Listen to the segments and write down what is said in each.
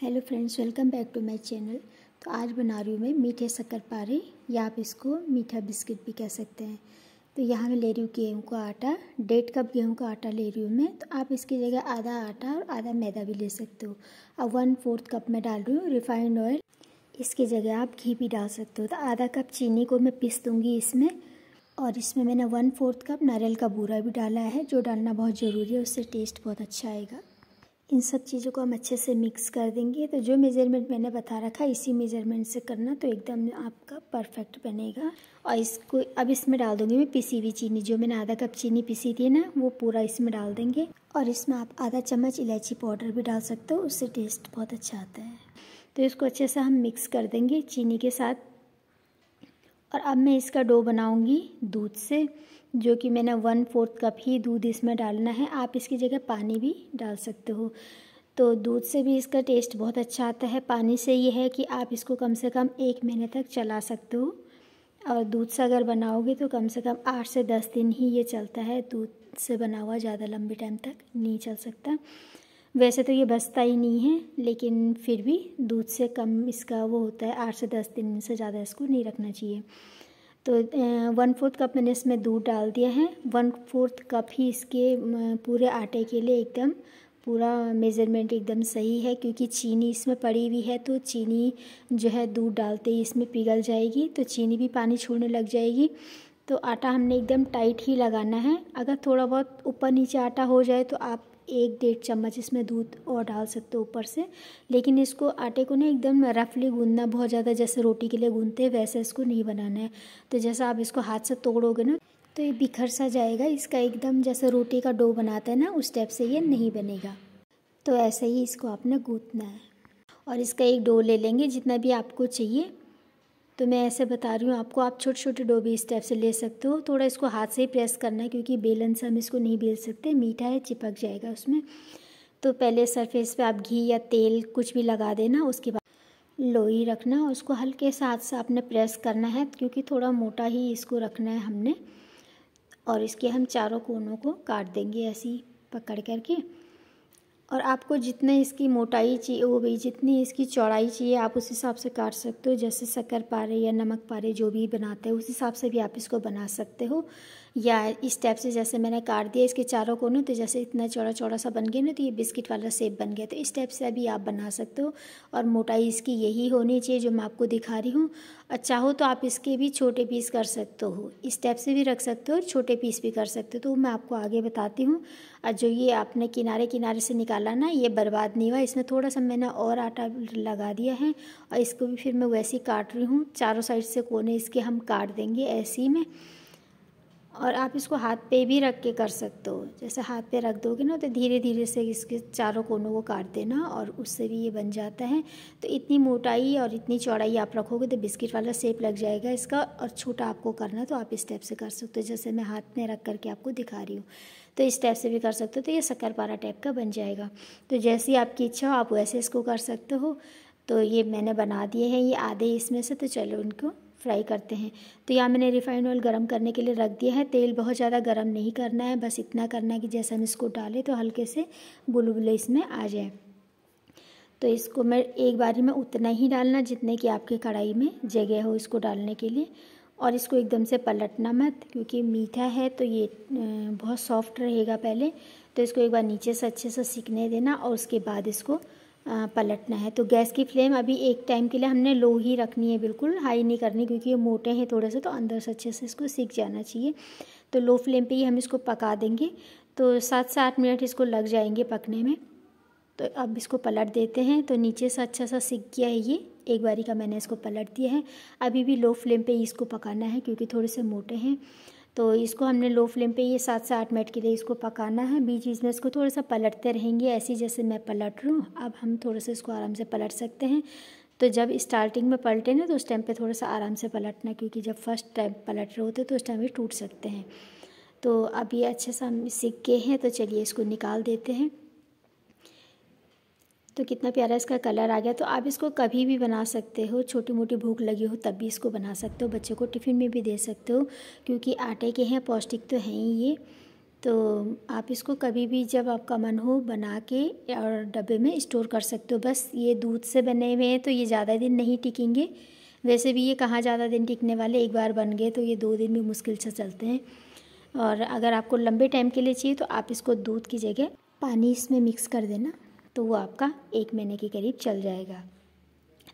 hello friends welcome back to my channel तो आज बना रही हूँ मैं मीठे शक्कर पारे या आप इसको मीठा बिस्किट भी कह सकते हैं तो यहाँ मैं ले रही हूँ गेहूँ का आटा डेढ़ कप गेहूँ का आटा ले रही हूँ मैं तो आप इसकी जगह आधा आटा और आधा मैदा भी ले सकते हो और वन फोर्थ कप मैं डाल रही हूँ रिफाइंड ऑयल इसकी जगह आप घी भी डाल सकते हो तो आधा कप चीनी को मैं पीस दूँगी इसमें और इसमें मैंने वन फोर्थ कप नारियल का बूरा भी डाला है जो डालना बहुत ज़रूरी है उससे टेस्ट बहुत अच्छा आएगा इन सब चीज़ों को हम अच्छे से मिक्स कर देंगे तो जो मेज़रमेंट मैंने बता रखा है इसी मेज़रमेंट से करना तो एकदम आपका परफेक्ट बनेगा और इसको अब इसमें डाल दूँगी मैं पिसी हुई चीनी जो मैंने आधा कप चीनी पिसी थी ना वो पूरा इसमें डाल देंगे और इसमें आप आधा चम्मच इलायची पाउडर भी डाल सकते हो उससे टेस्ट बहुत अच्छा आता है तो इसको अच्छे से हम मिक्स कर देंगे चीनी के साथ और अब मैं इसका डो बनाऊँगी दूध से जो कि मैंने वन फोर्थ कप ही दूध इसमें डालना है आप इसकी जगह पानी भी डाल सकते हो तो दूध से भी इसका टेस्ट बहुत अच्छा आता है पानी से ये है कि आप इसको कम से कम एक महीने तक चला सकते हो और दूध से अगर बनाओगे तो कम से कम आठ से दस दिन ही ये चलता है दूध से बना हुआ ज़्यादा लंबे टाइम तक नहीं चल सकता वैसे तो ये बसता ही नहीं है लेकिन फिर भी दूध से कम इसका वो होता है आठ से दस दिन से ज़्यादा इसको नहीं रखना चाहिए तो वन फोर्थ कप मैंने इसमें दूध डाल दिया है वन फोर्थ कप ही इसके पूरे आटे के लिए एकदम पूरा मेज़रमेंट एकदम सही है क्योंकि चीनी इसमें पड़ी हुई है तो चीनी जो है दूध डालते ही इसमें पिघल जाएगी तो चीनी भी पानी छोड़ने लग जाएगी तो आटा हमने एकदम टाइट ही लगाना है अगर थोड़ा बहुत ऊपर नीचे आटा हो जाए तो आप एक डेढ़ चम्मच इसमें दूध और डाल सकते हो ऊपर से लेकिन इसको आटे को ना एकदम रफली गूंदना बहुत ज़्यादा जैसे रोटी के लिए गूंदते हैं वैसे इसको नहीं बनाना है तो जैसा आप इसको हाथ से तोड़ोगे ना तो ये बिखर सा जाएगा इसका एकदम जैसे रोटी का डो बनाते हैं ना उस टाइप से ये नहीं बनेगा तो ऐसे ही इसको आपने गूँथना है और इसका एक डो ले लेंगे जितना भी आपको चाहिए तो मैं ऐसे बता रही हूँ आपको आप छोटे छोटे डोबी स्टेप इस टाइप से ले सकते हो थोड़ा इसको हाथ से ही प्रेस करना है क्योंकि बेलन से हम इसको नहीं बेल सकते मीठा है चिपक जाएगा उसमें तो पहले सरफेस पे आप घी या तेल कुछ भी लगा देना उसके बाद लोई रखना उसको हल्के साथ से आपने प्रेस करना है क्योंकि थोड़ा मोटा ही इसको रखना है हमने और इसके हम चारों कोनों को काट देंगे ऐसी पकड़ करके और आपको जितने इसकी मोटाई चाहिए वो भी जितनी इसकी चौड़ाई चाहिए आप उस हिसाब से काट सकते हो जैसे शक्कर पारे या नमक पारे जो भी बनाते हैं उस हिसाब से भी आप इसको बना सकते हो या इस टाइप से जैसे मैंने काट दिया इसके चारों कोनों तो जैसे इतना चौड़ा चौड़ा सा बन गया ना तो ये बिस्किट वाला सेप बन गया तो इस टाइप से अभी आप बना सकते हो और मोटाई इसकी यही होनी चाहिए जो मैं आपको दिखा रही हूँ और चाहो तो आप इसके भी छोटे पीस कर सकते हो इस टाइप से भी रख सकते हो और छोटे पीस भी कर सकते हो तो मैं आपको आगे बताती हूँ और जो ये आपने किनारे किनारे से निकाला ना ये बर्बाद नहीं हुआ इसमें थोड़ा सा मैंने और आटा लगा दिया है और इसको भी फिर मैं वैसे ही काट रही हूँ चारों साइड से कोने इसके हम काट देंगे ऐसे ही में और आप इसको हाथ पे भी रख के कर सकते हो जैसे हाथ पे रख दोगे ना तो धीरे धीरे से इसके चारों कोनों को काट देना और उससे भी ये बन जाता है तो इतनी मोटाई और इतनी चौड़ाई आप रखोगे तो बिस्किट वाला सेप लग जाएगा इसका और छोटा आपको करना तो आप इस टाइप से कर सकते हो जैसे मैं हाथ में रख करके आपको दिखा रही हूँ तो इस टाइप से भी कर सकते हो तो ये शक्करपारा टाइप का बन जाएगा तो जैसी आपकी इच्छा हो आप वैसे इसको कर सकते हो तो ये मैंने बना दिए हैं ये आधे इसमें से तो चलो इनको फ्राई करते हैं तो यहाँ मैंने रिफाइंड ऑयल गर्म करने के लिए रख दिया है तेल बहुत ज़्यादा गर्म नहीं करना है बस इतना करना है कि जैसे हम इसको डालें तो हल्के से बुलबुले इसमें आ जाए तो इसको मैं एक बारी में उतना ही डालना जितने कि आपके कढ़ाई में जगह हो इसको डालने के लिए और इसको एकदम से पलटना मत क्योंकि मीठा है तो ये बहुत सॉफ्ट रहेगा पहले तो इसको एक बार नीचे से अच्छे से सीखने देना और उसके बाद इसको पलटना है तो गैस की फ्लेम अभी एक टाइम के लिए हमने लो ही रखनी है बिल्कुल हाई नहीं करनी क्योंकि ये मोटे हैं थोड़े से तो अंदर से अच्छे से इसको सीख जाना चाहिए तो लो फ्लेम पे ही हम इसको पका देंगे तो सात से आठ मिनट इसको लग जाएंगे पकने में तो अब इसको पलट देते हैं तो नीचे से अच्छा सा सीख गया है ये एक बारी का मैंने इसको पलट दिया है अभी भी लो फ्लेम पर इसको पकाना है क्योंकि थोड़े से मोटे हैं तो इसको हमने लो फ्लेम पे ये सात से आठ मिनट के लिए इसको पकाना है बीच बीच में इसको थोड़ा सा पलटते रहेंगे ऐसे जैसे मैं पलट रही हूँ अब हम थोड़ा सा इसको आराम से पलट सकते हैं तो जब स्टार्टिंग में पलटे ना तो उस टाइम पे थोड़ा सा आराम से पलटना क्योंकि जब फर्स्ट टाइम पलट रहे होते तो उस टाइम ये टूट सकते हैं तो अब ये अच्छे से हम सीख गए हैं तो चलिए इसको निकाल देते हैं तो कितना प्यारा इसका कलर आ गया तो आप इसको कभी भी बना सकते हो छोटी मोटी भूख लगी हो तब भी इसको बना सकते हो बच्चे को टिफ़िन में भी दे सकते हो क्योंकि आटे के हैं पौष्टिक तो हैं ही ये तो आप इसको कभी भी जब आपका मन हो बना के और डब्बे में स्टोर कर सकते हो बस ये दूध से बने हुए हैं तो ये ज़्यादा दिन नहीं टिकेंगे वैसे भी ये कहाँ ज़्यादा दिन टिकने वाले एक बार बन गए तो ये दो दिन भी मुश्किल से चलते हैं और अगर आपको लंबे टाइम के लिए चाहिए तो आप इसको दूध की जगह पानी इसमें मिक्स कर देना तो वो आपका एक महीने के करीब चल जाएगा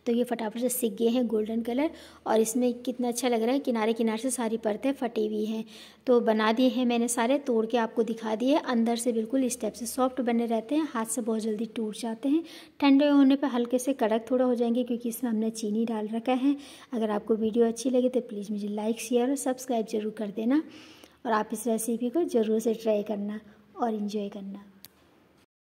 तो ये फटाफट से सीख गए हैं गोल्डन कलर और इसमें कितना अच्छा लग रहा है किनारे किनारे से सारी परतें फटी हुई हैं तो बना दिए हैं मैंने सारे तोड़ के आपको दिखा दिए अंदर से बिल्कुल इस टाइप से सॉफ्ट बने रहते हैं हाथ से बहुत जल्दी टूट जाते हैं ठंडे होने पर हल्के से कड़क थोड़ा हो जाएंगे क्योंकि इसमें हमने चीनी डाल रखा है अगर आपको वीडियो अच्छी लगे तो प्लीज़ मुझे लाइक शेयर और सब्सक्राइब ज़रूर कर देना और आप इस रेसिपी को ज़रूर से ट्राई करना और इन्जॉय करना